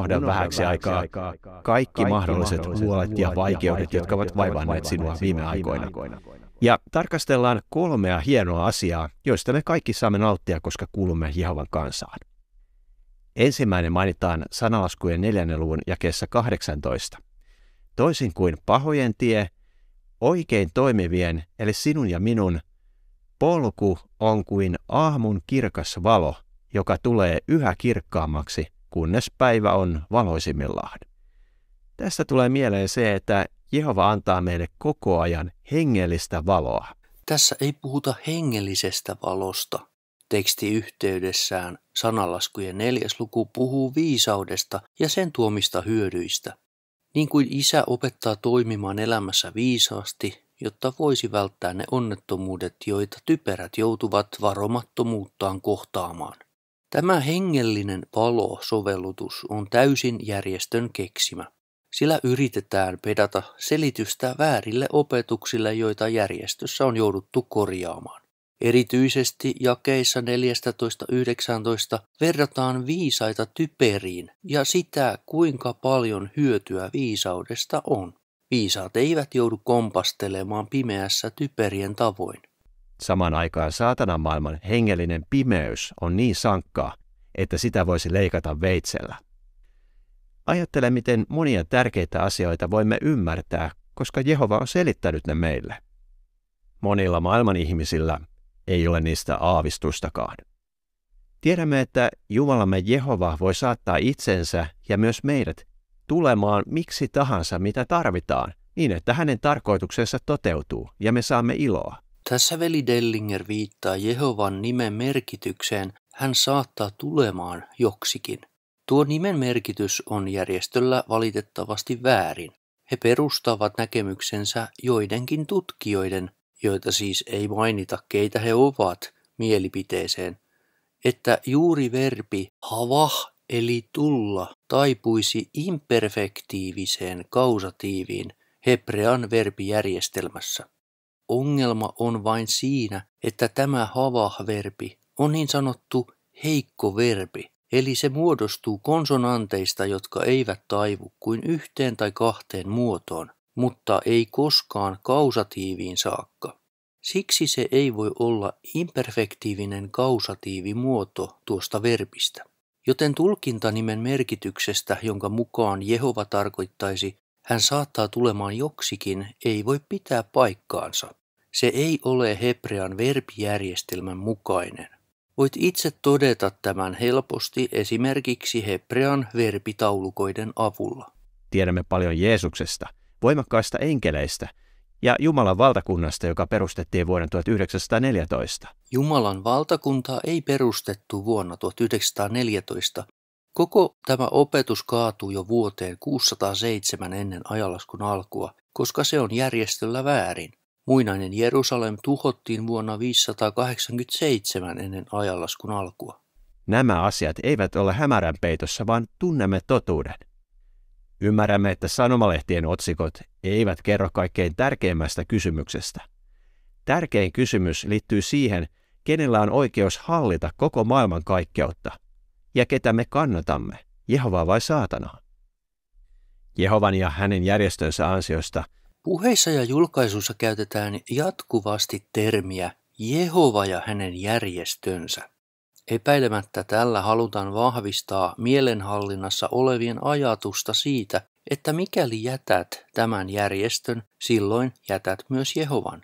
Unohda, Unohda vähäksi aikaa, kaikki, kaikki mahdolliset huolet ja vaikeudet, jotka ovat vaivanneet sinua viime aikoina. Ja tarkastellaan kolmea hienoa asiaa, joista me kaikki saamme nauttia, koska kuulumme Jehovan kansaan. Ensimmäinen mainitaan sanalaskujen neljännen luvun jakeessa 18. Toisin kuin pahojen tie, oikein toimivien, eli sinun ja minun, polku on kuin aamun kirkas valo, joka tulee yhä kirkkaammaksi kunnes päivä on valoisimmillaan. Tässä tulee mieleen se, että Jehova antaa meille koko ajan hengellistä valoa. Tässä ei puhuta hengellisestä valosta. Teksti yhteydessään sanalaskujen neljäs luku puhuu viisaudesta ja sen tuomista hyödyistä. Niin kuin isä opettaa toimimaan elämässä viisaasti, jotta voisi välttää ne onnettomuudet, joita typerät joutuvat varomattomuuttaan kohtaamaan. Tämä hengellinen palosovellutus on täysin järjestön keksimä. Sillä yritetään pedata selitystä väärille opetuksille, joita järjestössä on jouduttu korjaamaan. Erityisesti jakeissa 14.19 verrataan viisaita typeriin ja sitä, kuinka paljon hyötyä viisaudesta on. Viisaat eivät joudu kompastelemaan pimeässä typerien tavoin. Samaan aikaan saatanan maailman hengellinen pimeys on niin sankkaa, että sitä voisi leikata veitsellä. Ajattele, miten monia tärkeitä asioita voimme ymmärtää, koska Jehova on selittänyt ne meille. Monilla maailman ihmisillä ei ole niistä aavistustakaan. Tiedämme, että Jumalamme Jehova voi saattaa itsensä ja myös meidät tulemaan miksi tahansa, mitä tarvitaan, niin että hänen tarkoituksensa toteutuu ja me saamme iloa. Tässä veli Dellinger viittaa Jehovan nimen merkitykseen, hän saattaa tulemaan joksikin. Tuo nimen merkitys on järjestöllä valitettavasti väärin. He perustavat näkemyksensä joidenkin tutkijoiden, joita siis ei mainita keitä he ovat, mielipiteeseen, että juuri verbi havah eli tulla taipuisi imperfektiiviseen kausatiiviin hebrean verbijärjestelmässä. Ongelma on vain siinä, että tämä havahverbi on niin sanottu heikko verbi, eli se muodostuu konsonanteista, jotka eivät taivu kuin yhteen tai kahteen muotoon, mutta ei koskaan kausatiiviin saakka. Siksi se ei voi olla imperfektiivinen kausatiivimuoto tuosta verbistä. Joten tulkinta nimen merkityksestä, jonka mukaan Jehova tarkoittaisi, hän saattaa tulemaan joksikin, ei voi pitää paikkaansa. Se ei ole hebrean verbijärjestelmän mukainen. Voit itse todeta tämän helposti esimerkiksi hebrean verbitaulukoiden avulla. Tiedämme paljon Jeesuksesta, voimakkaista enkeleistä ja Jumalan valtakunnasta, joka perustettiin vuonna 1914. Jumalan valtakuntaa ei perustettu vuonna 1914. Koko tämä opetus kaatuu jo vuoteen 607 ennen ajalaskun alkua, koska se on järjestöllä väärin. Muinainen Jerusalem tuhottiin vuonna 587 ennen ajallaskun alkua. Nämä asiat eivät ole hämärän peitossa, vaan tunnemme totuuden. Ymmärrämme, että sanomalehtien otsikot eivät kerro kaikkein tärkeimmästä kysymyksestä. Tärkein kysymys liittyy siihen, kenellä on oikeus hallita koko maailman kaikkeutta ja ketä me kannatamme, Jehovaa vai saatanaa. Jehovan ja hänen järjestönsä ansiosta – Puheissa ja julkaisuissa käytetään jatkuvasti termiä Jehova ja hänen järjestönsä. Epäilemättä tällä halutaan vahvistaa mielenhallinnassa olevien ajatusta siitä, että mikäli jätät tämän järjestön, silloin jätät myös Jehovan.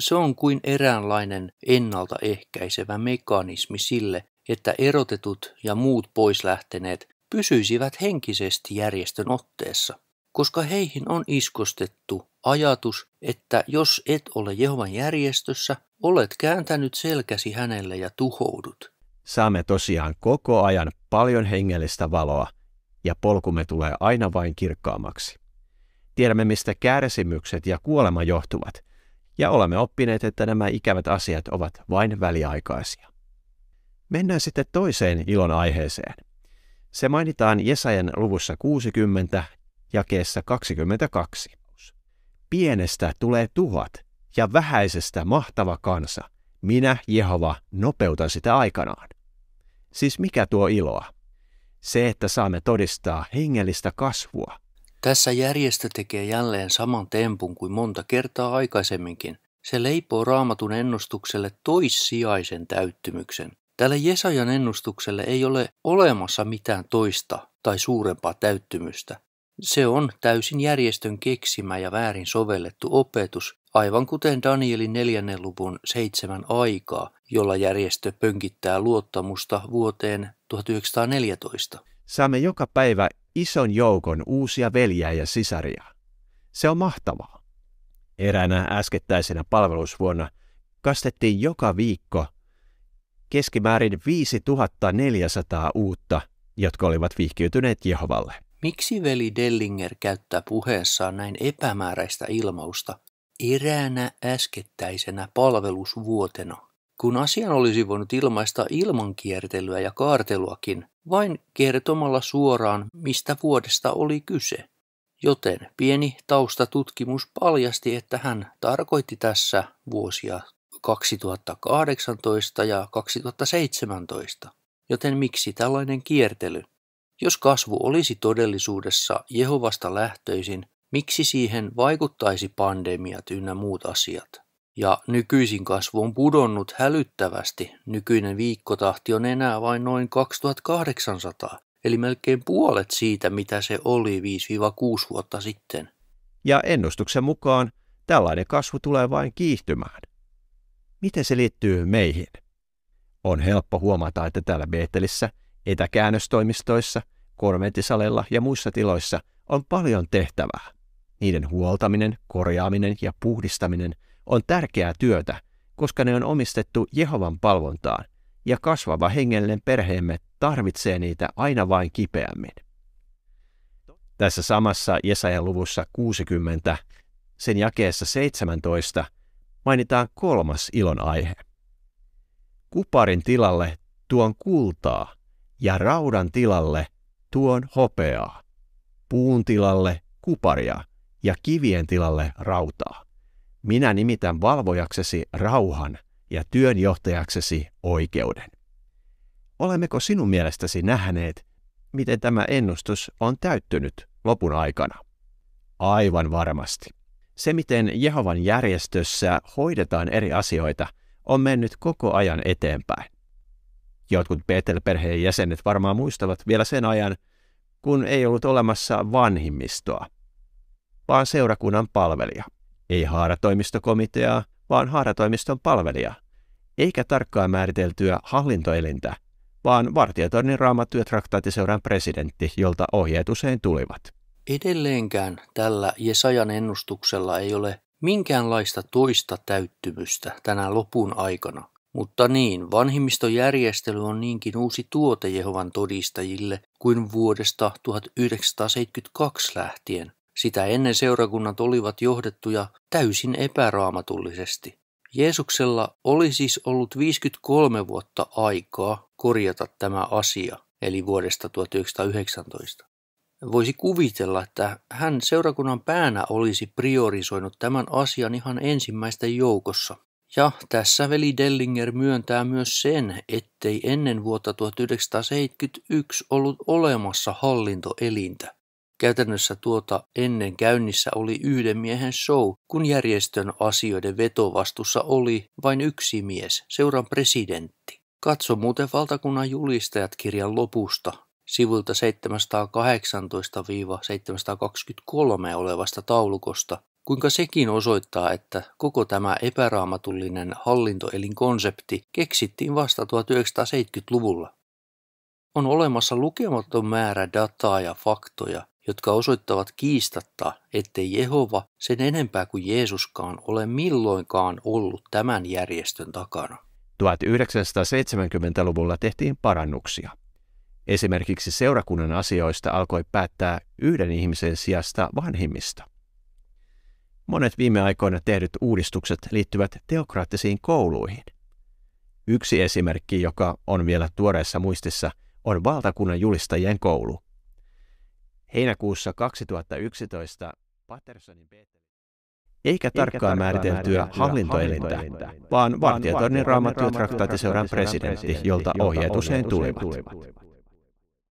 Se on kuin eräänlainen ennaltaehkäisevä mekanismi sille, että erotetut ja muut pois lähteneet pysyisivät henkisesti järjestön otteessa koska heihin on iskostettu ajatus, että jos et ole Jehovan järjestössä, olet kääntänyt selkäsi hänelle ja tuhoudut. Saamme tosiaan koko ajan paljon hengellistä valoa, ja polkumme tulee aina vain kirkkaammaksi. Tiedämme, mistä kärsimykset ja kuolema johtuvat, ja olemme oppineet, että nämä ikävät asiat ovat vain väliaikaisia. Mennään sitten toiseen ilon aiheeseen. Se mainitaan Jesajan luvussa 60 jakeessa 22. Pienestä tulee tuhat, ja vähäisestä mahtava kansa. Minä, Jehova, nopeutan sitä aikanaan. Siis mikä tuo iloa? Se, että saamme todistaa hengellistä kasvua. Tässä järjestö tekee jälleen saman tempun kuin monta kertaa aikaisemminkin. Se leipoo raamatun ennustukselle toissijaisen täyttymyksen. Tälle Jesajan ennustukselle ei ole olemassa mitään toista tai suurempaa täyttymystä. Se on täysin järjestön keksimä ja väärin sovellettu opetus, aivan kuten Danielin neljännen luvun seitsemän aikaa, jolla järjestö pönkittää luottamusta vuoteen 1914. Saamme joka päivä ison joukon uusia veljää ja sisaria. Se on mahtavaa. Eräänä äskettäisenä palvelusvuonna kastettiin joka viikko keskimäärin 5400 uutta, jotka olivat vihkiytyneet Jehovalle. Miksi veli Dellinger käyttää puheessaan näin epämääräistä ilmausta eräänä äskettäisenä palvelusvuotena, kun asian olisi voinut ilmaista ilman kiertelyä ja kaarteluakin, vain kertomalla suoraan, mistä vuodesta oli kyse? Joten pieni taustatutkimus paljasti, että hän tarkoitti tässä vuosia 2018 ja 2017. Joten miksi tällainen kiertely? Jos kasvu olisi todellisuudessa Jehovasta lähtöisin, miksi siihen vaikuttaisi pandemiat ynnä muut asiat? Ja nykyisin kasvu on pudonnut hälyttävästi. Nykyinen viikkotahti on enää vain noin 2800, eli melkein puolet siitä, mitä se oli 5-6 vuotta sitten. Ja ennustuksen mukaan tällainen kasvu tulee vain kiihtymään. Miten se liittyy meihin? On helppo huomata, että täällä Beetelissä – Etäkäännöstoimistoissa, konventtisalella ja muissa tiloissa on paljon tehtävää. Niiden huoltaminen, korjaaminen ja puhdistaminen on tärkeää työtä, koska ne on omistettu Jehovan palvontaan, ja kasvava hengellinen perheemme tarvitsee niitä aina vain kipeämmin. Tässä samassa Jesajan luvussa 60, sen jakeessa 17, mainitaan kolmas ilon aihe. Kuparin tilalle tuon kultaa ja raudan tilalle tuon hopeaa, puun tilalle kuparia ja kivien tilalle rautaa. Minä nimitän valvojaksesi rauhan ja työnjohtajaksesi oikeuden. Olemmeko sinun mielestäsi nähneet, miten tämä ennustus on täyttynyt lopun aikana? Aivan varmasti. Se, miten Jehovan järjestössä hoidetaan eri asioita, on mennyt koko ajan eteenpäin jotkut Betel-perheen jäsenet varmaan muistavat vielä sen ajan, kun ei ollut olemassa vanhimmistoa, vaan seurakunnan palvelija. Ei haaratoimistokomiteaa, vaan haaratoimiston palvelija, eikä tarkkaan määriteltyä hallintoelintä, vaan vartijatornin raamattu ja traktaatiseuran presidentti, jolta ohjeet usein tulivat. Edelleenkään tällä Jesajan ennustuksella ei ole minkäänlaista toista täyttymystä tänä lopun aikana. Mutta niin, vanhimmistojärjestely on niinkin uusi tuote Jehovan todistajille kuin vuodesta 1972 lähtien. Sitä ennen seurakunnat olivat johdettuja täysin epäraamatullisesti. Jeesuksella oli siis ollut 53 vuotta aikaa korjata tämä asia, eli vuodesta 1919. Voisi kuvitella, että hän seurakunnan päänä olisi priorisoinut tämän asian ihan ensimmäisten joukossa, ja tässä veli Dellinger myöntää myös sen, ettei ennen vuotta 1971 ollut olemassa hallintoelintä. Käytännössä tuota ennen käynnissä oli yhden miehen show, kun järjestön asioiden vetovastussa oli vain yksi mies, seuran presidentti. Katso muuten valtakunnan julistajat kirjan lopusta, sivulta 718-723 olevasta taulukosta kuinka sekin osoittaa, että koko tämä epäraamatullinen hallintoelinkonsepti keksittiin vasta 1970-luvulla. On olemassa lukematon määrä dataa ja faktoja, jotka osoittavat kiistatta, ettei Jehova sen enempää kuin Jeesuskaan ole milloinkaan ollut tämän järjestön takana. 1970-luvulla tehtiin parannuksia. Esimerkiksi seurakunnan asioista alkoi päättää yhden ihmisen sijasta vanhimmista – Monet viime aikoina tehdyt uudistukset liittyvät teokraattisiin kouluihin. Yksi esimerkki, joka on vielä tuoreessa muistissa, on valtakunnan julistajien koulu. Heinäkuussa 2011 Pattersonin Peter... Eikä tarkkaan Eikä määriteltyä, hallintoelintä, vaan vartijatornin raamattu- ja traktaatiseuran presidentti, jolta ohjeet usein tulivat.